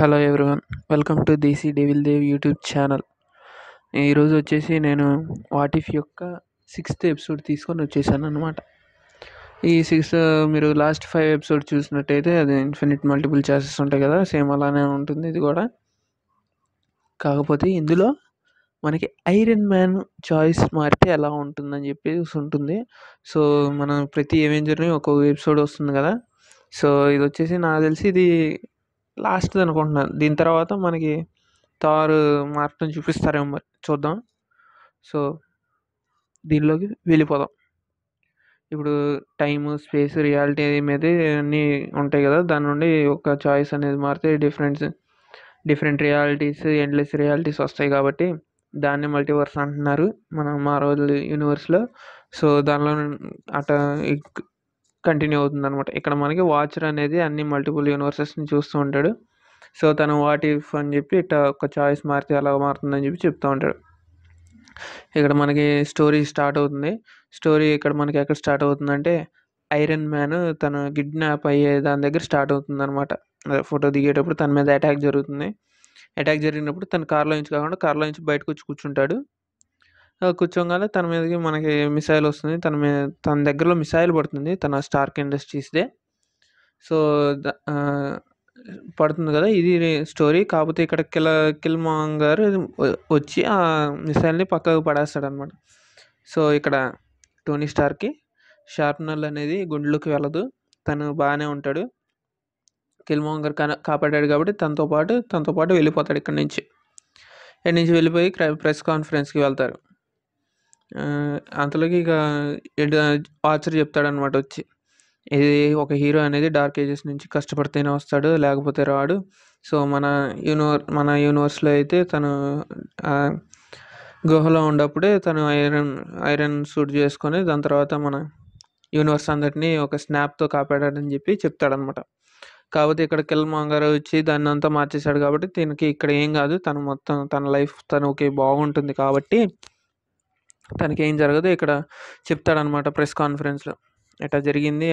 hello everyone welcome to Desi devil Dev YouTube channel ఈరోజు వచ్చేసి నేను వాటిఫ్ యొక్క సిక్స్త్ ఎపిసోడ్ తీసుకొని వచ్చేసాను అనమాట ఈ సిక్స్త్ మీరు లాస్ట్ ఫైవ్ ఎపిసోడ్ చూసినట్టయితే అది ఇన్ఫినిట్ మల్టిపుల్ ఛాన్సెస్ ఉంటాయి కదా సేమ్ అలానే ఉంటుంది ఇది కూడా కాకపోతే ఇందులో మనకి ఐరన్ మ్యాన్ చాయిస్ మారితే ఎలా ఉంటుందని చెప్పేసి ఉంటుంది సో మనం ప్రతి ఎవెంజర్ని ఒక్కొక్క ఎపిసోడ్ వస్తుంది కదా సో ఇది వచ్చేసి నాకు తెలిసి ఇది లాస్ట్ది అనుకుంటున్నాను దీని తర్వాత మనకి తారు మార్టం చూపిస్తారేమో మరి చూద్దాం సో దీనిలోకి వెళ్ళిపోదాం ఇప్పుడు టైమ్ స్పేస్ రియాలిటీ మీద అన్నీ ఉంటాయి కదా దాని నుండి ఒక చాయిస్ అనేది మారితే different different realities endless realities వస్తాయి కాబట్టి దాన్ని మల్టీవర్స్ అంటున్నారు మన మా యూనివర్స్లో సో దానిలో అట కంటిన్యూ అవుతుంది అనమాట ఇక్కడ మనకి వాచర్ అనేది అన్ని మల్టిపుల్ యూనివర్సెస్ని చూస్తూ ఉంటాడు సో తను వాట్ ఇఫ్ అని చెప్పి ఇట్లా ఒక చాయిస్ మారితే అలా మారుతుందని చెప్పి చెప్తూ ఉంటాడు ఇక్కడ మనకి స్టోరీ స్టార్ట్ అవుతుంది స్టోరీ ఇక్కడ మనకి ఎక్కడ స్టార్ట్ అవుతుందంటే ఐరన్ మ్యాన్ తను కిడ్నాప్ అయ్యే దాని దగ్గర స్టార్ట్ అవుతుంది అనమాట ఫోటో దిగేటప్పుడు తన మీద అటాక్ జరుగుతుంది అటాక్ జరిగినప్పుడు తన కార్లో నుంచి కాకుండా కార్లో నుంచి బయటకు వచ్చి కూర్చుంటాడు కూర్చోగానే తన మీదకి మనకి మిసైల్ వస్తుంది తన మీద తన దగ్గరలో మిసైల్ పడుతుంది తన స్టార్క్ ఇండస్ట్రీస్దే సో పడుతుంది కదా ఇది స్టోరీ కాకపోతే ఇక్కడ కిల కిల్మాంగ్ గారు వచ్చి ఆ మిసైల్ని పక్కకు పడేస్తాడు అనమాట సో ఇక్కడ టోనీ స్టార్కి షార్ప్నర్ అనేది గుండెలకు వెళ్ళదు తను బాగానే ఉంటాడు కా కాపాడాడు కాబట్టి తనతో పాటు తనతో పాటు వెళ్ళిపోతాడు ఇక్కడి నుంచి ఇక్కడి నుంచి వెళ్ళిపోయి ప్రెస్ కాన్ఫరెన్స్కి వెళ్తారు అంతలోకి ఇక చెప్తాడు చెప్తాడనమాట వచ్చి ఇది ఒక హీరో అనేది డార్క్ ఏజెస్ నుంచి కష్టపడితేనే వస్తాడు లేకపోతే రాడు సో మన యూనివర్ మన యూనివర్స్లో అయితే తను గుహలో ఉన్నప్పుడే తను ఐరన్ ఐరన్ సూట్ చేసుకొని దాని తర్వాత మన యూనివర్స్ అందరినీ ఒక స్నాప్తో కాపాడాడని చెప్పి చెప్తాడనమాట కాకపోతే ఇక్కడ కిల్ మాంగారు వచ్చి దాన్ని అంతా మార్చేశాడు కాబట్టి దీనికి ఇక్కడ ఏం కాదు తను మొత్తం తన లైఫ్ తనకి బాగుంటుంది కాబట్టి తనకి ఏం జరగదు ఇక్కడ చెప్తాడనమాట ప్రెస్ కాన్ఫరెన్స్లో ఎట్లా జరిగింది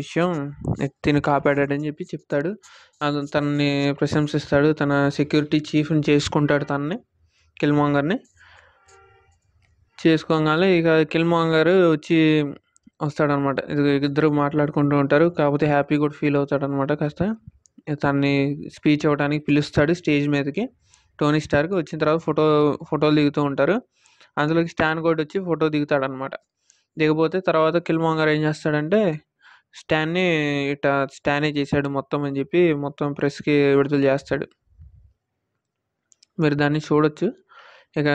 విషయం కాపాడాడు కాపాడాడని చెప్పి చెప్తాడు తనని ప్రశంసిస్తాడు తన సెక్యూరిటీ చీఫ్ని చేసుకుంటాడు తనని కిల్మాంగర్ని చేసుకోగానే ఇక కిల్మాంగర్ వచ్చి వస్తాడనమాట ఇద్దరు మాట్లాడుకుంటూ ఉంటారు కాకపోతే హ్యాపీ కూడా ఫీల్ అవుతాడనమాట కాస్త తన్ని స్పీచ్ అవ్వడానికి పిలుస్తాడు స్టేజ్ మీదకి టోనీ స్టార్కి వచ్చిన తర్వాత ఫోటో ఫోటోలు దిగుతూ ఉంటారు అందులోకి స్టాన్ కూడా వచ్చి ఫోటో దిగుతాడనమాట దిగిపోతే తర్వాత కిల్మాంగర్ ఏం చేస్తాడంటే స్టాన్ని ఇట్లా స్టానే చేశాడు మొత్తం అని చెప్పి మొత్తం ప్రెస్కి విడుదల చేస్తాడు మీరు దాన్ని చూడొచ్చు ఇక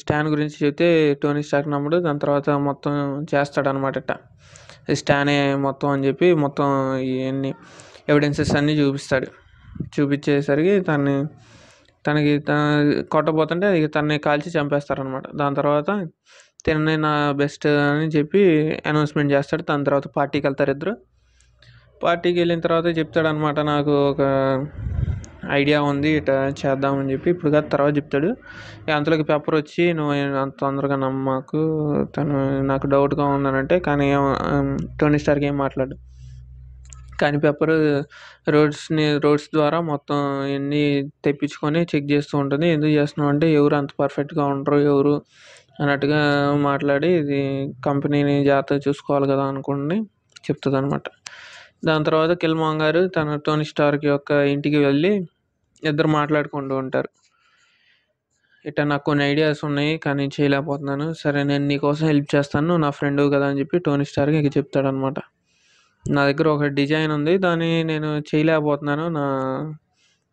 స్టాన్ గురించి చెప్తే టోనీ స్టాక్ నమ్ముడు దాని తర్వాత మొత్తం చేస్తాడనమాట ఇట్ట స్టానే మొత్తం అని చెప్పి మొత్తం ఇవన్నీ ఎవిడెన్సెస్ అన్నీ చూపిస్తాడు చూపించేసరికి దాన్ని తనకి కొట్టబోతుంటే తనని కాల్చి చంపేస్తారనమాట దాని తర్వాత తినని నా బెస్ట్ అని చెప్పి అనౌన్స్మెంట్ చేస్తాడు దాని తర్వాత పార్టీకి వెళ్తారు ఇద్దరు పార్టీకి వెళ్ళిన తర్వాత చెప్తాడనమాట నాకు ఒక ఐడియా ఉంది ఇట చేద్దామని చెప్పి ఇప్పుడు కాదు తర్వాత చెప్తాడు అంతలోకి పేపర్ వచ్చి నువ్వు అంత తొందరగా నమ్మకు తను నాకు డౌట్గా ఉందనంటే కానీ టోనీ స్టార్కి ఏం మాట్లాడు పేపర్ రోడ్స్ని రోడ్స్ ద్వారా మొత్తం ఇవన్నీ తెప్పించుకొని చెక్ చేస్తూ ఉంటుంది ఎందుకు చేస్తున్నాం అంటే ఎవరు అంత పర్ఫెక్ట్గా ఉండరు ఎవరు అన్నట్టుగా మాట్లాడి ఇది కంపెనీని జాగ్రత్తగా చూసుకోవాలి కదా అనుకోండి చెప్తుంది అనమాట దాని తర్వాత కిల్మాంగ్ గారు తన టోనీ స్టార్క్ యొక్క ఇంటికి వెళ్ళి ఇద్దరు మాట్లాడుకుంటూ ఉంటారు ఇట్లా నాకు కొన్ని ఐడియాస్ ఉన్నాయి కానీ చేయలేకపోతున్నాను సరే నేను నీకోసం హెల్ప్ చేస్తాను నా ఫ్రెండ్ కదా అని చెప్పి టోనీ స్టార్కి ఇక చెప్తాడనమాట నా దగ్గర ఒక డిజైన్ ఉంది దాన్ని నేను చేయలేకపోతున్నాను నా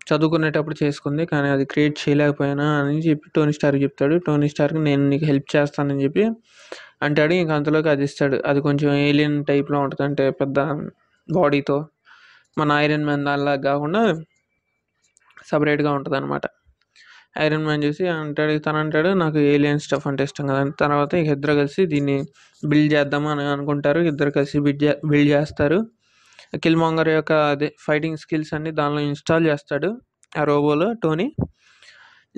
చదువుకునేటప్పుడు చేసుకుంది కానీ అది క్రియేట్ చేయలేకపోయినా అని చెప్పి టోనీ స్టార్కి చెప్తాడు టోనీ స్టార్కి నేను నీకు హెల్ప్ చేస్తానని చెప్పి అంటాడు ఇంక అంతలోకి అది ఇస్తాడు అది కొంచెం ఏలియన్ టైప్లో ఉంటుంది అంటే పెద్ద బాడీతో మన ఐరన్ మ్యాన్ దానిలా కాకుండా సపరేట్గా ఉంటుంది అనమాట ఐరన్ మ్యాన్ చూసి అంటాడు తను అంటాడు నాకు ఏలియన్ స్టఫ్ అంటే ఇష్టం కదా తర్వాత ఇద్దరు కలిసి దీన్ని బిల్డ్ చేద్దామని అనుకుంటారు ఇద్దరు కలిసి బిల్డ్ బిల్డ్ చేస్తారు కిల్ మాంగర్ యొక్క అదే ఫైటింగ్ స్కిల్స్ అన్ని దానిలో ఇన్స్టాల్ చేస్తాడు ఆ రోబోలో టోనీ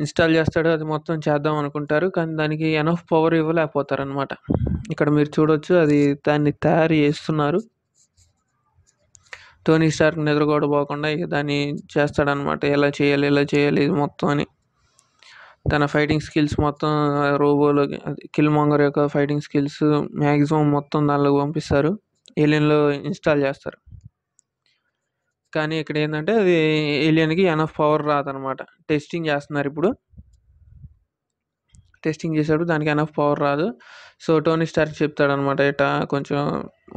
ఇన్స్టాల్ చేస్తాడు అది మొత్తం చేద్దాం అనుకుంటారు కానీ దానికి ఎనఫ్ పవర్ ఇవ్వలేకపోతారు అనమాట ఇక్కడ మీరు చూడొచ్చు అది దాన్ని తయారు చేస్తున్నారు టోనీ స్టార్క్ నిద్ర కూడా పోకుండా ఇక దాన్ని చేస్తాడనమాట ఎలా చేయాలి ఎలా చేయాలి ఇది మొత్తం అని తన ఫైటింగ్ స్కిల్స్ మొత్తం రోబోలో కిల్ మాంగర్ యొక్క ఫైటింగ్ స్కిల్స్ మ్యాక్సిమం మొత్తం దానిలోకి పంపిస్తారు ఏలియన్లో ఇన్స్టాల్ చేస్తారు కానీ ఇక్కడ ఏంటంటే అది ఏలియన్కి ఎనఫ్ పవర్ రాదనమాట టెస్టింగ్ చేస్తున్నారు ఇప్పుడు టెస్టింగ్ చేశాడు దానికి ఎనఫ్ పవర్ రాదు సో టోనీ స్టార్ చెప్తాడనమాట ఇట కొంచెం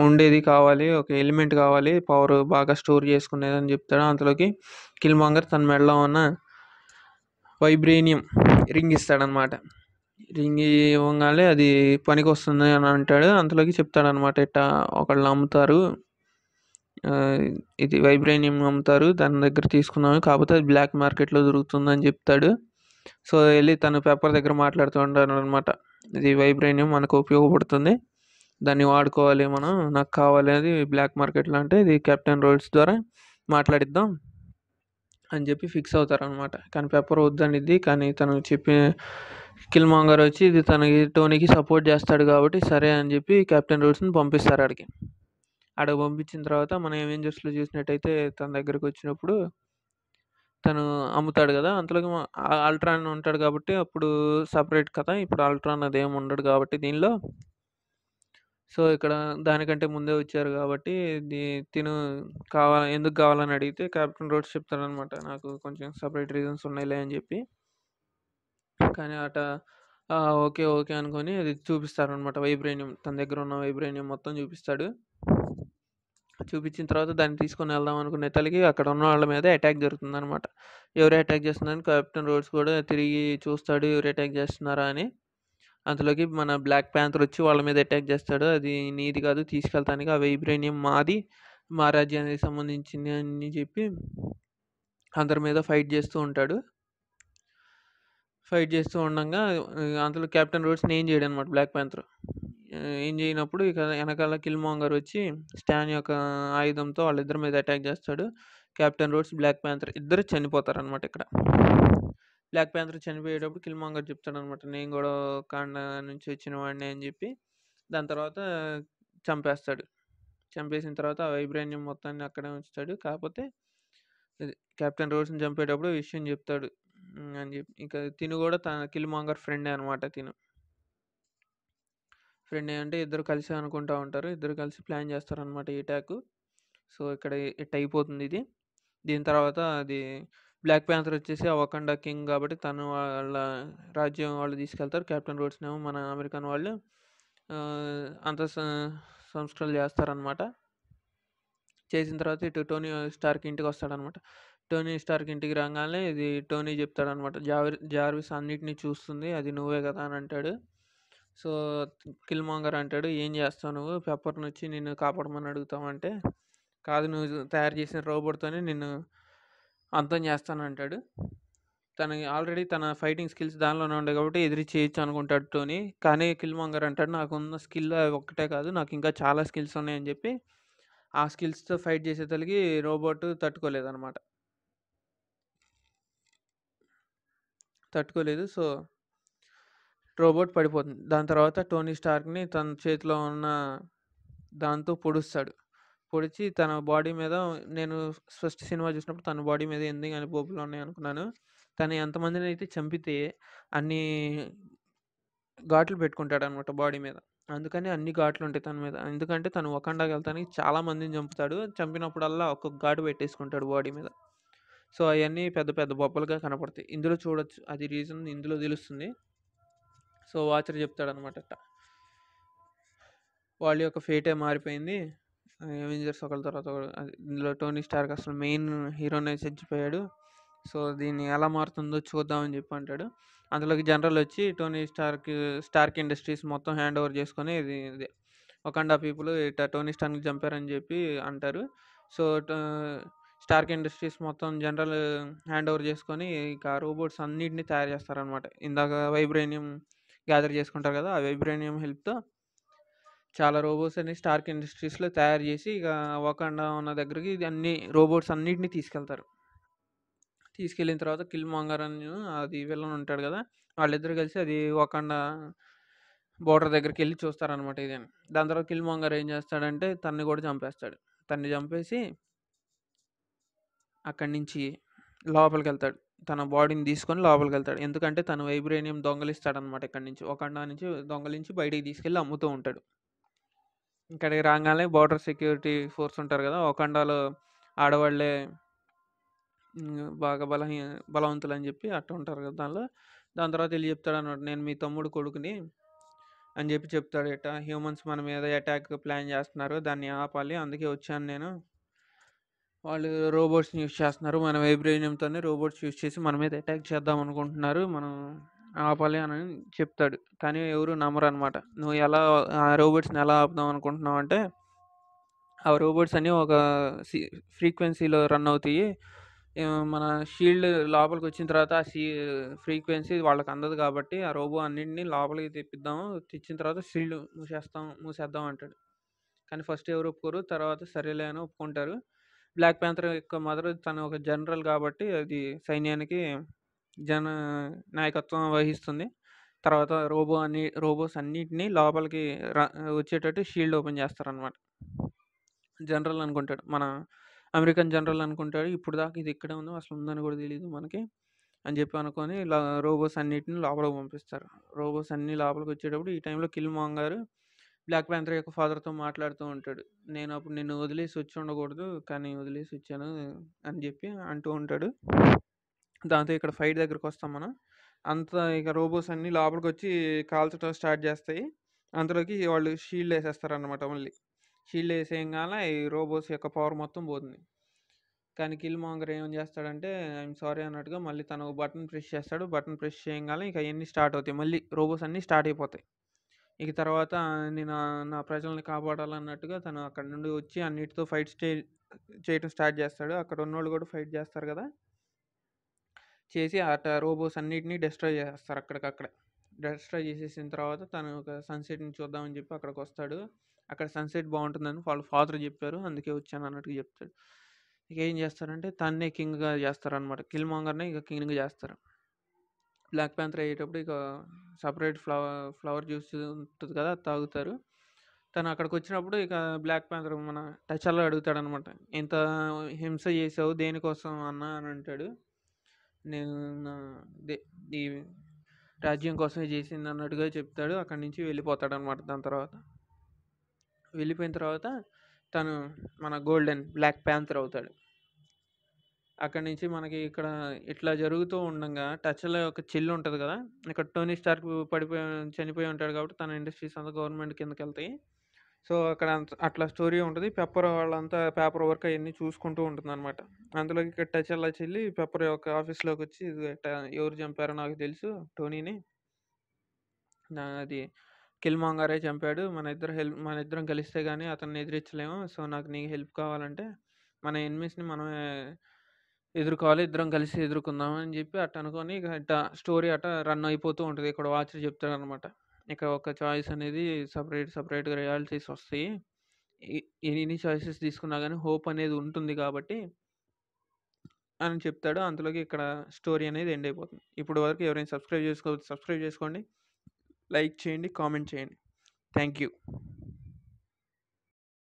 ఉండేది కావాలి ఒక ఎలిమెంట్ కావాలి పవర్ బాగా స్టోర్ చేసుకునేది అని చెప్తాడు కిల్ మాంగర్ తన మెడలో ఉన్న వైబ్రేనియం రింగ్ ఇస్తాడనమాట రింగ్ ఇవ్వగానే అది పనికి వస్తుంది అని అంటాడు అంతలోకి చెప్తాడనమాట ఇట్టా ఒకళ్ళు అమ్ముతారు ఇది వైబ్రేనియం అమ్ముతారు దాని దగ్గర తీసుకున్నాము కాకపోతే అది బ్లాక్ మార్కెట్లో దొరుకుతుందని చెప్తాడు సో వెళ్ళి తను పేపర్ దగ్గర మాట్లాడుతూ ఉంటాను అనమాట ఇది వైబ్రేనియం మనకు ఉపయోగపడుతుంది దాన్ని వాడుకోవాలి మనం నాకు కావాలి అది బ్లాక్ మార్కెట్లో అంటే ఇది కెప్టెన్ రోడ్స్ ద్వారా మాట్లాడిద్దాం అని చెప్పి ఫిక్స్ అవుతారనమాట కానీ పెప్పర్ వద్దనిద్ది కానీ తను చెప్పి కిల్ మాంగర్ వచ్చి ఇది తనకి టోనీకి సపోర్ట్ చేస్తాడు కాబట్టి సరే అని చెప్పి కెప్టెన్ రూల్స్ని పంపిస్తారు ఆడికి అక్కడికి పంపించిన తర్వాత మనం ఎవెంజర్స్లో చూసినట్టయితే తన దగ్గరకు వచ్చినప్పుడు తను అమ్ముతాడు కదా అంతలోకి అల్ట్రాన్ ఉంటాడు కాబట్టి అప్పుడు సపరేట్ కథ ఇప్పుడు అల్ట్రాన్ అదేం ఉండడు కాబట్టి దీనిలో సో ఇక్కడ దానికంటే ముందే వచ్చారు కాబట్టి ఇది తిను కావాల ఎందుకు కావాలని అడిగితే క్యాప్టెన్ రోడ్స్ చెప్తారనమాట నాకు కొంచెం సపరేట్ రీజన్స్ ఉన్నాయిలే అని చెప్పి కానీ అట ఓకే ఓకే అనుకొని అది చూపిస్తారనమాట వైబ్రేనియం తన దగ్గర ఉన్న వైబ్రేనియం మొత్తం చూపిస్తాడు చూపించిన తర్వాత దాన్ని తీసుకొని వెళ్దాం అనుకునే తల్లికి అక్కడ ఉన్న వాళ్ళ మీద అటాక్ జరుగుతుంది అనమాట ఎవరు అటాక్ చేస్తున్నారని క్యాప్టెన్ రోడ్స్ కూడా తిరిగి చూస్తాడు ఎవరు అటాక్ చేస్తున్నారా అని అందులోకి మన బ్లాక్ ప్యాంతర్ వచ్చి వాళ్ళ మీద అటాక్ చేస్తాడు అది నీది కాదు తీసుకెళ్తానికి ఆ వైబ్రేనియం మాది మా రాజ్యానికి సంబంధించింది అని చెప్పి అందరి మీద ఫైట్ చేస్తూ ఉంటాడు ఫైట్ చేస్తూ ఉండగా అందులో కెప్టెన్ రోడ్స్ నేను చేయడం అనమాట బ్లాక్ ప్యాంతర్ ఏం చేయనప్పుడు ఇక వెనకాల కిల్మోంగర్ వచ్చి స్టాన్ యొక్క ఆయుధంతో వాళ్ళిద్దరి మీద అటాక్ చేస్తాడు కెప్టెన్ రోడ్స్ బ్లాక్ ప్యాంతర్ ఇద్దరు చనిపోతారనమాట ఇక్కడ బ్లాక్ ప్యాంతర్ చనిపోయేటప్పుడు కిల్మాంగర్ అనమాట నేను కూడా కాండ నుంచి వచ్చిన వాడిని అని చెప్పి దాని తర్వాత చంపేస్తాడు చంపేసిన తర్వాత ఆ వైబ్రేనియం మొత్తాన్ని అక్కడే ఉంచుతాడు కాకపోతే కెప్టెన్ రోడ్స్ని చంపేటప్పుడు విషయం చెప్తాడు అని చెప్పి ఇంకా తిను కూడా తన కిల్మాంగర్ ఫ్రెండే అనమాట తిను ఫ్రెండే అంటే ఇద్దరు కలిసి అనుకుంటా ఉంటారు ఇద్దరు కలిసి ప్లాన్ చేస్తారనమాట ఈ ట్యాక్ సో ఇక్కడ ఇట్ అయిపోతుంది ఇది దీని తర్వాత అది బ్లాక్ ప్యాంతర్ వచ్చేసి అవకండా కింగ్ కాబట్టి తను వాళ్ళ రాజ్యం వాళ్ళు తీసుకెళ్తారు కెప్టెన్ రోడ్స్ ఏమో మన అమెరికన్ వాళ్ళు అంత సంస్కరణలు చేస్తారనమాట చేసిన తర్వాత ఇటు టోనీ స్టార్కి ఇంటికి వస్తాడనమాట టోనీ స్టార్కి ఇంటికి రాగానే ఇది టోనీ చెప్తాడనమాట జార్ జార్విస్ అన్నిటినీ చూస్తుంది అది నువ్వే కదా అని అంటాడు సో కిల్మాంగర్ అంటాడు ఏం చేస్తావు నువ్వు పెప్పర్ నుంచి నిన్ను కాపాడమని అడుగుతావంటే కాదు నువ్వు తయారు చేసిన రోబోట్తోనే నిన్ను అంతం చేస్తానంటాడు తన ఆల్రెడీ తన ఫైటింగ్ స్కిల్స్ దానిలోనే ఉండే కాబట్టి ఎదిరి చేయొచ్చు అనుకుంటాడు టోనీ కానీ కిల్మాంగర్ అంటాడు నాకు ఉన్న స్కిల్ ఒక్కటే కాదు నాకు ఇంకా చాలా స్కిల్స్ ఉన్నాయని చెప్పి ఆ స్కిల్స్తో ఫైట్ చేసే తల్లికి రోబోట్ తట్టుకోలేదన్నమాట తట్టుకోలేదు సో రోబోట్ పడిపోతుంది దాని తర్వాత టోనీ స్టార్క్ని తన చేతిలో ఉన్న దాంతో పొడుస్తాడు పొడిచి తన బాడీ మీద నేను ఫస్ట్ సినిమా చూసినప్పుడు తన బాడీ మీద ఎందుకు అని బోపులో ఉన్నాయి అనుకున్నాను తను ఎంతమందిని అయితే చంపితే అన్ని ఘాట్లు పెట్టుకుంటాడు అనమాట బాడీ మీద అందుకని అన్ని ఘాట్లు ఉంటాయి తన మీద ఎందుకంటే తను ఒకండాకి వెళ్తానికి చాలా మందిని చంపుతాడు చంపినప్పుడల్లా ఒక్కొక్క ఘాటు పెట్టేసుకుంటాడు బాడీ మీద సో అవన్నీ పెద్ద పెద్ద బొబ్బలుగా కనపడతాయి ఇందులో చూడొచ్చు అది రీజన్ ఇందులో తెలుస్తుంది సో వాచర్ చెప్తాడనమాట వాళ్ళ యొక్క ఫేటే మారిపోయింది ఎవెంజర్స్ ఒకళ్ళ తర్వాత ఇందులో టోనీ స్టార్క్ అసలు మెయిన్ హీరోనే చచ్చిపోయాడు సో దీన్ని ఎలా మారుతుందో చూద్దామని చెప్పి అంటాడు అందులోకి జనరల్ వచ్చి టోనీ స్టార్క్ స్టార్క్ ఇండస్ట్రీస్ మొత్తం హ్యాండ్ ఓవర్ చేసుకొని ఇది ఇది ఒకండా పీపుల్ ఇట్లా టోనీ స్టార్క్ చంపారని చెప్పి అంటారు సో స్టార్క్ ఇండస్ట్రీస్ మొత్తం జనరల్ హ్యాండ్ ఓవర్ చేసుకొని ఇక రోబోట్స్ అన్నిటిని తయారు చేస్తారనమాట ఇందాక వైబ్రేనియం గ్యాదర్ చేసుకుంటారు కదా ఆ వైబ్రేనియం హెల్ప్తో చాలా రోబోట్స్ అన్ని స్టార్క్ ఇండస్ట్రీస్లో తయారు చేసి ఇక వకాండా ఉన్న దగ్గరికి అన్ని రోబోట్స్ అన్నిటిని తీసుకెళ్తారు తీసుకెళ్ళిన తర్వాత కిల్ మాంగర్ అని అది విలన్ ఉంటాడు కదా వాళ్ళిద్దరు కలిసి అది వకాండా బోర్డర్ దగ్గరికి వెళ్ళి చూస్తారనమాట ఇది దాని తర్వాత కిల్ మాంగర్ ఏం చేస్తాడంటే తన్ని కూడా చంపేస్తాడు తన్ని చంపేసి అక్కడి నుంచి లోపలికి వెళ్తాడు తన బాడీని తీసుకొని లోపలికి వెళ్తాడు ఎందుకంటే తను వైబ్రేనియం దొంగలిస్తాడనమాట ఇక్కడి నుంచి ఒకండా నుంచి దొంగలించి బయటికి తీసుకెళ్ళి అమ్ముతూ ఉంటాడు ఇక్కడికి రాగానే బార్డర్ సెక్యూరిటీ ఫోర్స్ ఉంటారు కదా ఒకండాలో ఆడవాళ్ళే బాగా బలహీ బలవంతులు అని చెప్పి అట్ట ఉంటారు కదా దానిలో దాని తర్వాత వెళ్ళి చెప్తాడు అన్నమాట నేను మీ తమ్ముడు కొడుకుని అని చెప్పి చెప్తాడు ఇట హ్యూమన్స్ మన మీద అటాక్ ప్లాన్ చేస్తున్నారు దాన్ని ఆపాలి అందుకే వచ్చాను నేను వాళ్ళు రోబోట్స్ని యూజ్ చేస్తున్నారు మన వైబ్రేనియంతోనే రోబోట్స్ యూజ్ చేసి మన మీద అటాక్ చేద్దాం అనుకుంటున్నారు మనం ఆపాలి అని చెప్తాడు కానీ ఎవరు నమ్మరు అనమాట నువ్వు ఎలా ఆ రోబోట్స్ని ఎలా ఆపుదాం అనుకుంటున్నావు అంటే ఆ రోబోట్స్ అన్నీ ఒక ఫ్రీక్వెన్సీలో రన్ అవుతాయి మన షీల్డ్ లోపలికి వచ్చిన తర్వాత ఆ షీ ఫ్రీక్వెన్సీ వాళ్ళకి అందదు కాబట్టి ఆ రోబో అన్నింటినీ లోపలికి తెప్పిద్దాము తెచ్చిన తర్వాత షీల్డ్ మూసేస్తాం మూసేద్దాం అంటాడు కానీ ఫస్ట్ ఎవరు ఒప్పుకోరు తర్వాత సరేలే అని ఒప్పుకుంటారు బ్లాక్ ప్యాంతర్ యొక్క మదర్ తను ఒక జనరల్ కాబట్టి అది సైన్యానికి జన నాయకత్వం వహిస్తుంది తర్వాత రోబో అన్ని రోబోస్ అన్నిటినీ లోపలికి వచ్చేటట్టు షీల్డ్ ఓపెన్ చేస్తారనమాట జనరల్ అనుకుంటాడు మన అమెరికన్ జనరల్ అనుకుంటాడు ఇప్పుడు దాకా ఇది ఇక్కడే ఉందో అసలు ఉందని కూడా తెలియదు మనకి అని చెప్పి అనుకొని రోబోస్ అన్నిటిని లోపలికి పంపిస్తారు రోబోస్ అన్ని లోపలికి వచ్చేటప్పుడు ఈ టైంలో కిల్ గారు బ్లాక్ ప్యాంథర్ యొక్క ఫాదర్తో మాట్లాడుతూ ఉంటాడు నేను అప్పుడు నిన్ను వదిలేసి వచ్చి ఉండకూడదు కానీ వదిలేసి వచ్చాను అని చెప్పి అంటూ ఉంటాడు దాంతో ఇక్కడ ఫైట్ దగ్గరకు వస్తాం మనం అంత ఇక రోబోస్ అన్ని లోపలికి వచ్చి కాల్చడం స్టార్ట్ చేస్తాయి అందులోకి వాళ్ళు షీల్డ్ వేసేస్తారు అనమాట మళ్ళీ షీల్డ్ వేసేయంగా ఈ రోబోస్ యొక్క పవర్ మొత్తం పోతుంది కానీ కిల్ మాంగర్ ఏం చేస్తాడంటే ఐఎమ్ సారీ అన్నట్టుగా మళ్ళీ తను బటన్ ప్రెస్ చేస్తాడు బటన్ ప్రెస్ చేయగానే ఇక అవన్నీ స్టార్ట్ అవుతాయి మళ్ళీ రోబోస్ అన్నీ స్టార్ట్ అయిపోతాయి ఇక తర్వాత నేను నా ప్రజల్ని కాపాడాలన్నట్టుగా తను అక్కడ నుండి వచ్చి అన్నిటితో ఫైట్ స్టే చేయడం స్టార్ట్ చేస్తాడు అక్కడ వాళ్ళు కూడా ఫైట్ చేస్తారు కదా చేసి ఆ రోబోస్ అన్నిటినీ డిస్ట్రాయ్ చేస్తారు అక్కడికక్కడే డిస్ట్రాయ్ చేసేసిన తర్వాత తను ఒక సన్సెట్ని చూద్దామని చెప్పి అక్కడికి వస్తాడు అక్కడ సన్సెట్ బాగుంటుందని వాళ్ళ ఫాదర్ చెప్పారు అందుకే వచ్చాను అన్నట్టుగా చెప్తాడు ఇక ఏం చేస్తారంటే తన్నే కింగ్గా చేస్తారనమాట కిల్ మాంగర్నే ఇక కింగ్ చేస్తారు బ్లాక్ ప్యాంతర్ అయ్యేటప్పుడు ఇక సపరేట్ ఫ్లవర్ ఫ్లవర్ జ్యూస్ ఉంటుంది కదా తాగుతారు తను అక్కడికి వచ్చినప్పుడు ఇక బ్లాక్ ప్యాంతర్ మన టచ్ అలా అడుగుతాడనమాట ఇంత హింస చేసావు దేనికోసం అన్న అని అంటాడు నేను నా దే ఈ రాజ్యం కోసమే చేసింది అన్నట్టుగా చెప్తాడు అక్కడి నుంచి వెళ్ళిపోతాడు అనమాట దాని తర్వాత వెళ్ళిపోయిన తర్వాత తను మన గోల్డెన్ బ్లాక్ ప్యాంతర్ అవుతాడు అక్కడి నుంచి మనకి ఇక్కడ ఇట్లా జరుగుతూ ఉండగా టచ్లో ఒక చెల్లు ఉంటుంది కదా ఇక్కడ టోనీ స్టార్క్ పడిపోయి చనిపోయి ఉంటాడు కాబట్టి తన ఇండస్ట్రీస్ అంతా గవర్నమెంట్ కిందకి వెళ్తాయి సో అక్కడ అట్లా స్టోరీ ఉంటుంది పెప్పర్ వాళ్ళంతా పేపర్ వర్క్ అవన్నీ చూసుకుంటూ ఉంటుంది అనమాట అందులోకి ఇక్కడ టచ్ అలా చెల్లి పెప్పర్ యొక్క ఆఫీస్లోకి వచ్చి ఎవరు చంపారో నాకు తెలుసు టోనీని అది కిల్మాంగారే చంపాడు మన ఇద్దరు హెల్ప్ మన ఇద్దరం కలిస్తే కానీ అతన్ని ఎదిరించలేము సో నాకు నీకు హెల్ప్ కావాలంటే మన ఎన్మీస్ని మనమే ఎదుర్కోవాలి ఇద్దరం కలిసి ఎదుర్కొందాం అని చెప్పి అట్ట అనుకొని ఇక స్టోరీ అట్ట రన్ అయిపోతూ ఉంటుంది ఇక్కడ వాచర్ చెప్తాడు అనమాట ఇక ఒక చాయిస్ అనేది సపరేట్ సపరేట్గా రియాలిటీస్ వస్తాయి ఎన్ని చాయిసెస్ తీసుకున్నా కానీ హోప్ అనేది ఉంటుంది కాబట్టి అని చెప్తాడు అందులోకి ఇక్కడ స్టోరీ అనేది ఎండ్ అయిపోతుంది ఇప్పుడు వరకు ఎవరైనా సబ్స్క్రైబ్ చేసుకోవచ్చు సబ్స్క్రైబ్ చేసుకోండి లైక్ చేయండి కామెంట్ చేయండి థ్యాంక్ యూ